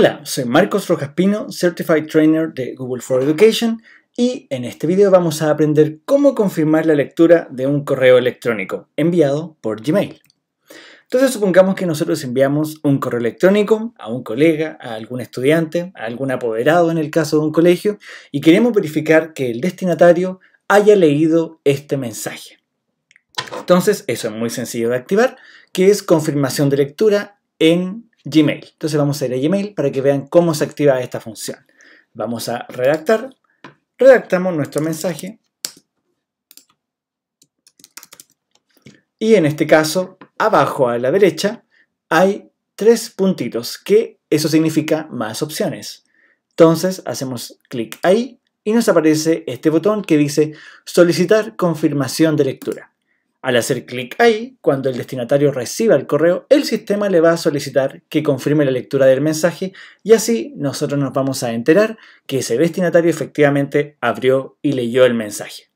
Hola, soy Marcos Rojas Pino, Certified Trainer de Google for Education y en este video vamos a aprender cómo confirmar la lectura de un correo electrónico enviado por Gmail. Entonces supongamos que nosotros enviamos un correo electrónico a un colega, a algún estudiante, a algún apoderado en el caso de un colegio y queremos verificar que el destinatario haya leído este mensaje. Entonces eso es muy sencillo de activar, que es confirmación de lectura en Gmail. Entonces vamos a ir a Gmail para que vean cómo se activa esta función. Vamos a redactar, redactamos nuestro mensaje y en este caso, abajo a la derecha, hay tres puntitos, que eso significa más opciones. Entonces hacemos clic ahí y nos aparece este botón que dice solicitar confirmación de lectura. Al hacer clic ahí, cuando el destinatario reciba el correo, el sistema le va a solicitar que confirme la lectura del mensaje y así nosotros nos vamos a enterar que ese destinatario efectivamente abrió y leyó el mensaje.